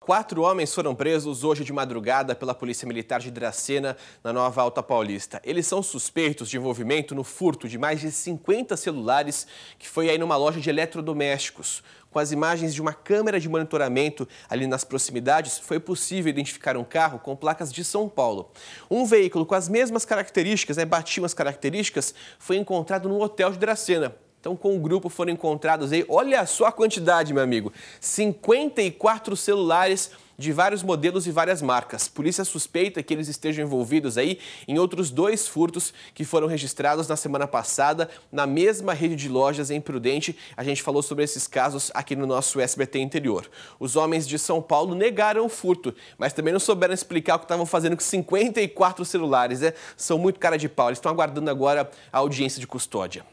Quatro homens foram presos hoje de madrugada pela Polícia Militar de Dracena, na Nova Alta Paulista. Eles são suspeitos de envolvimento no furto de mais de 50 celulares que foi aí numa loja de eletrodomésticos. Com as imagens de uma câmera de monitoramento ali nas proximidades, foi possível identificar um carro com placas de São Paulo. Um veículo com as mesmas características, né, batiam as características, foi encontrado no hotel de Dracena. Então, com o grupo foram encontrados aí, olha só a quantidade, meu amigo: 54 celulares de vários modelos e várias marcas. Polícia suspeita que eles estejam envolvidos aí em outros dois furtos que foram registrados na semana passada na mesma rede de lojas em Prudente. A gente falou sobre esses casos aqui no nosso SBT Interior. Os homens de São Paulo negaram o furto, mas também não souberam explicar o que estavam fazendo com 54 celulares. Né? São muito cara de pau. Eles estão aguardando agora a audiência de custódia.